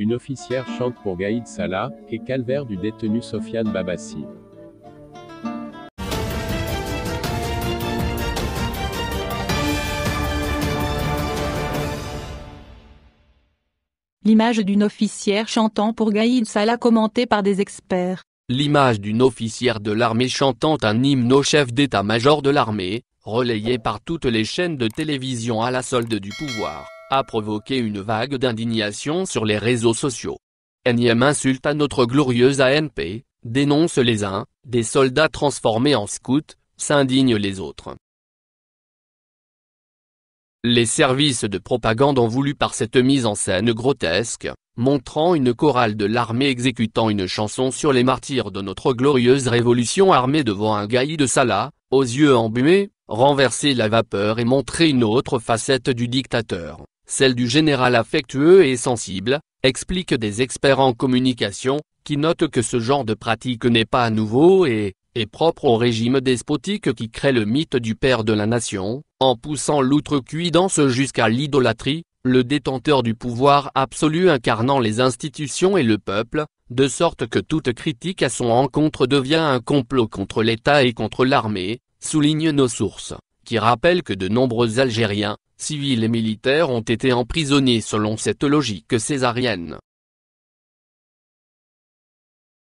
Une officière chante pour Gaïd Salah, et calvaire du détenu Sofiane Babassi. L'image d'une officière chantant pour Gaïd Salah commentée par des experts. L'image d'une officière de l'armée chantant un hymne au chef d'état-major de l'armée, relayée par toutes les chaînes de télévision à la solde du pouvoir a provoqué une vague d'indignation sur les réseaux sociaux. Énième insulte à notre glorieuse ANP, dénonce les uns, des soldats transformés en scouts, s'indignent les autres. Les services de propagande ont voulu par cette mise en scène grotesque, montrant une chorale de l'armée exécutant une chanson sur les martyrs de notre glorieuse révolution armée devant un gaillis de Salah, aux yeux embués, renverser la vapeur et montrer une autre facette du dictateur celle du général affectueux et sensible, expliquent des experts en communication, qui notent que ce genre de pratique n'est pas nouveau et est propre au régime despotique qui crée le mythe du père de la nation, en poussant l'outrecuidance jusqu'à l'idolâtrie, le détenteur du pouvoir absolu incarnant les institutions et le peuple, de sorte que toute critique à son encontre devient un complot contre l'État et contre l'armée, soulignent nos sources, qui rappellent que de nombreux Algériens, civils et militaires ont été emprisonnés selon cette logique césarienne.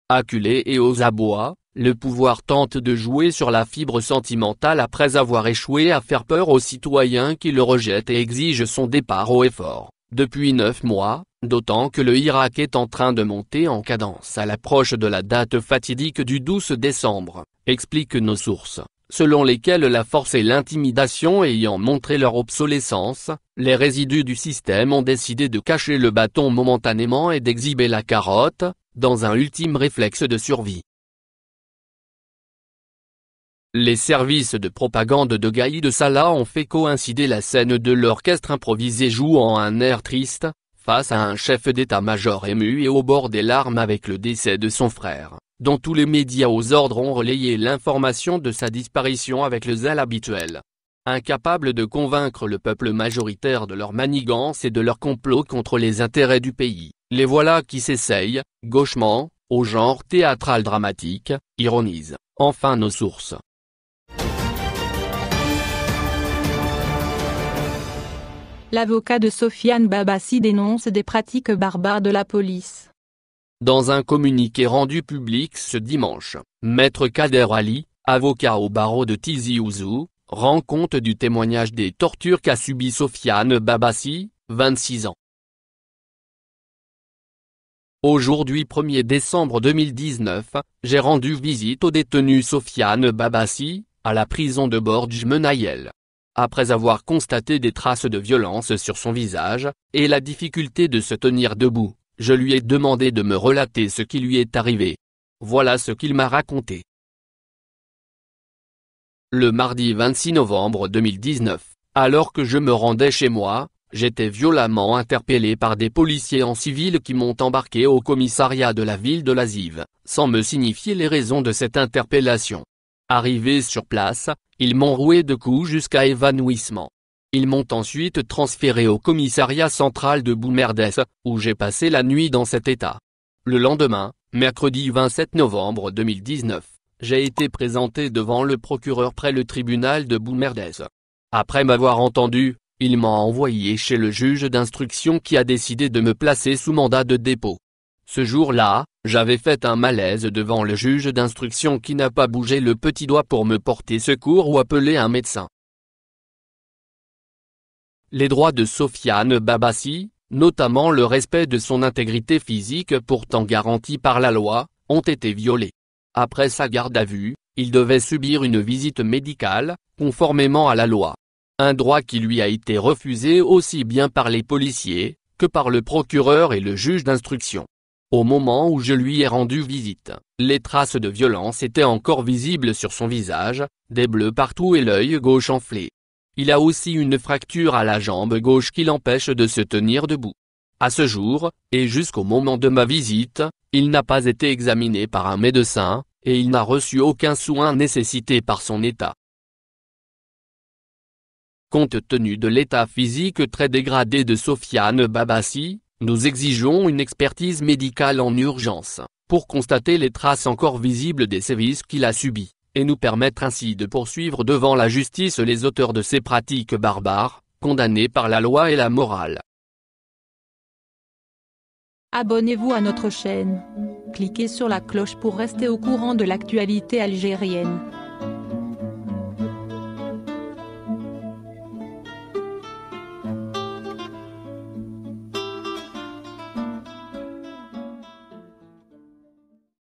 Acculé et aux abois, le pouvoir tente de jouer sur la fibre sentimentale après avoir échoué à faire peur aux citoyens qui le rejettent et exigent son départ au effort, depuis neuf mois, d'autant que le Irak est en train de monter en cadence à l'approche de la date fatidique du 12 décembre, expliquent nos sources selon lesquels la force et l'intimidation ayant montré leur obsolescence, les résidus du système ont décidé de cacher le bâton momentanément et d'exhiber la carotte, dans un ultime réflexe de survie. Les services de propagande de Gaïd de Salah ont fait coïncider la scène de l'orchestre improvisé jouant un air triste, face à un chef d'état-major ému et au bord des larmes avec le décès de son frère dont tous les médias aux ordres ont relayé l'information de sa disparition avec le zèle habituel. Incapables de convaincre le peuple majoritaire de leur manigance et de leur complot contre les intérêts du pays, les voilà qui s'essayent, gauchement, au genre théâtral dramatique, ironise, enfin nos sources. L'avocat de Sofiane Babassi dénonce des pratiques barbares de la police. Dans un communiqué rendu public ce dimanche, Maître Kader Ali, avocat au barreau de Tizi Ouzou, rend compte du témoignage des tortures qu'a subi Sofiane Babassi, 26 ans. Aujourd'hui 1er décembre 2019, j'ai rendu visite au détenu Sofiane Babassi, à la prison de Borj Menayel. Après avoir constaté des traces de violence sur son visage, et la difficulté de se tenir debout, je lui ai demandé de me relater ce qui lui est arrivé. Voilà ce qu'il m'a raconté. Le mardi 26 novembre 2019, alors que je me rendais chez moi, j'étais violemment interpellé par des policiers en civil qui m'ont embarqué au commissariat de la ville de Lasive, sans me signifier les raisons de cette interpellation. Arrivé sur place, ils m'ont roué de coups jusqu'à évanouissement. Ils m'ont ensuite transféré au commissariat central de Boumerdès, où j'ai passé la nuit dans cet état. Le lendemain, mercredi 27 novembre 2019, j'ai été présenté devant le procureur près le tribunal de Boumerdès. Après m'avoir entendu, il m'a envoyé chez le juge d'instruction qui a décidé de me placer sous mandat de dépôt. Ce jour-là, j'avais fait un malaise devant le juge d'instruction qui n'a pas bougé le petit doigt pour me porter secours ou appeler un médecin. Les droits de Sofiane Babassi, notamment le respect de son intégrité physique pourtant garantie par la loi, ont été violés. Après sa garde à vue, il devait subir une visite médicale, conformément à la loi. Un droit qui lui a été refusé aussi bien par les policiers, que par le procureur et le juge d'instruction. Au moment où je lui ai rendu visite, les traces de violence étaient encore visibles sur son visage, des bleus partout et l'œil gauche enflé. Il a aussi une fracture à la jambe gauche qui l'empêche de se tenir debout. À ce jour, et jusqu'au moment de ma visite, il n'a pas été examiné par un médecin, et il n'a reçu aucun soin nécessité par son état. Compte tenu de l'état physique très dégradé de Sofiane Babassi, nous exigeons une expertise médicale en urgence, pour constater les traces encore visibles des sévices qu'il a subis et nous permettre ainsi de poursuivre devant la justice les auteurs de ces pratiques barbares, condamnés par la loi et la morale. Abonnez-vous à notre chaîne. Cliquez sur la cloche pour rester au courant de l'actualité algérienne.